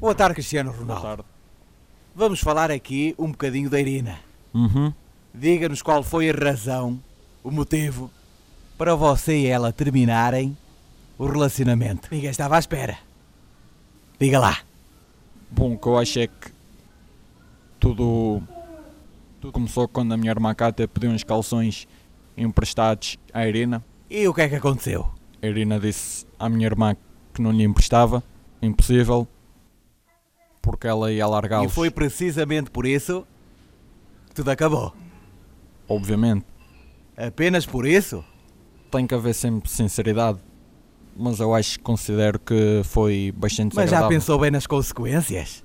Boa tarde, Cristiano Ronaldo. Boa tarde. Vamos falar aqui um bocadinho da Irina. Uhum. Diga-nos qual foi a razão, o motivo, para você e ela terminarem o relacionamento. Ninguém estava à espera. Diga lá. Bom, o que eu acho é que tudo, tudo começou quando a minha irmã Cátia pediu uns calções emprestados à Irina. E o que é que aconteceu? A Irina disse à minha irmã que não lhe emprestava, impossível, porque ela ia largar los E foi precisamente por isso que tudo acabou. Obviamente. Apenas por isso? Tem que haver sempre sinceridade. Mas eu acho que considero que foi bastante Mas já pensou bem nas consequências?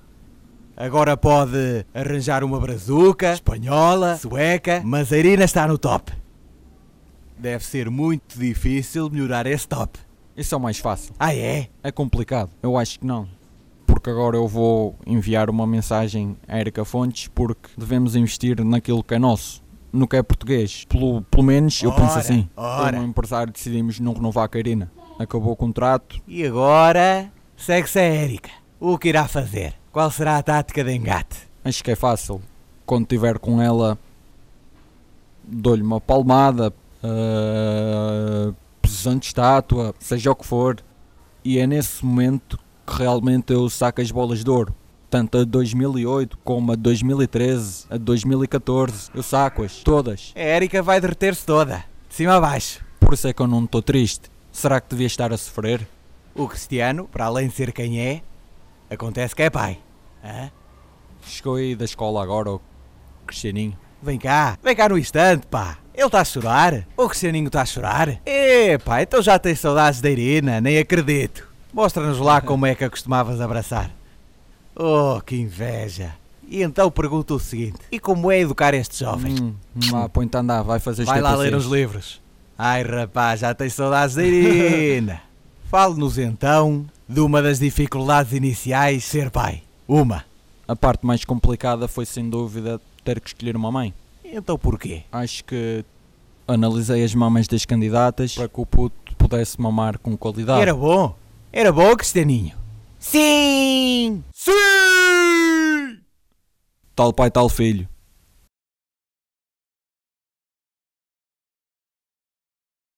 Agora pode arranjar uma brazuca, espanhola, sueca, mas a Irina está no top. Deve ser muito difícil melhorar esse top. Isso é o mais fácil. Ah, é? É complicado. Eu acho que não que agora eu vou enviar uma mensagem a Erika Fontes porque devemos investir naquilo que é nosso no que é português. Pelo, pelo menos eu penso assim. Ora. Como empresário decidimos não renovar a Karina. Acabou o contrato. E agora segue-se a Erika. O que irá fazer? Qual será a tática de engate? Acho que é fácil. Quando estiver com ela, dou-lhe uma palmada, uh, ah, posição de estátua, seja o que for. E é nesse momento que realmente eu saco as bolas de ouro. Tanto a 2008 como a 2013, a 2014, eu saco-as todas. A Erika vai derreter-se toda, de cima a baixo. Por isso é que eu não estou triste. Será que devia estar a sofrer? O Cristiano, para além de ser quem é, acontece que é pai. Hã? Chegou aí da escola agora, o Cristianinho. Vem cá, vem cá no instante, pá. Ele está a chorar? O Cristianinho está a chorar? É, pá, então já tens saudades da Irina, nem acredito. Mostra-nos lá como é que a costumavas abraçar. Oh, que inveja! E então pergunto o seguinte: e como é educar estes jovens? Hum, lá, põe-te a andar, vai fazer Vai lá ler uns livros. Ai rapaz, já tens saudades da Irina. Fale-nos então de uma das dificuldades iniciais ser pai. Uma. A parte mais complicada foi sem dúvida ter que escolher uma mãe. Então porquê? Acho que analisei as mamas das candidatas para que o puto pudesse mamar com qualidade. Era bom. Era boxe, Daninho? Sim! Sim! Tal pai, tal filho.